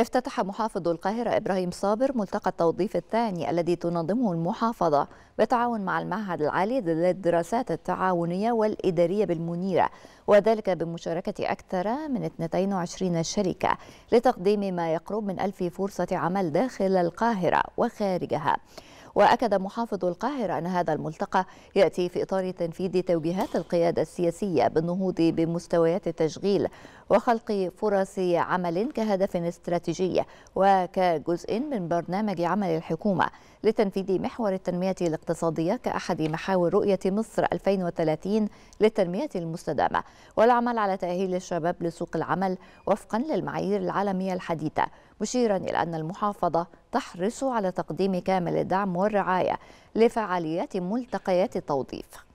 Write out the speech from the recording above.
افتتح محافظ القاهرة إبراهيم صابر ملتقى التوظيف الثاني الذي تنظمه المحافظة بالتعاون مع المعهد العالي للدراسات التعاونية والإدارية بالمنيرة وذلك بمشاركة أكثر من 22 شركة لتقديم ما يقرب من ألف فرصة عمل داخل القاهرة وخارجها وأكد محافظ القاهرة أن هذا الملتقى يأتي في إطار تنفيذ توجيهات القيادة السياسية بالنهوض بمستويات التشغيل وخلق فرص عمل كهدف استراتيجي وكجزء من برنامج عمل الحكومة لتنفيذ محور التنمية الاقتصادية كأحد محاور رؤية مصر 2030 للتنمية المستدامة والعمل على تأهيل الشباب لسوق العمل وفقا للمعايير العالمية الحديثة مشيرا إلى أن المحافظة تحرص على تقديم كامل الدعم والرعاية لفعاليات ملتقيات التوظيف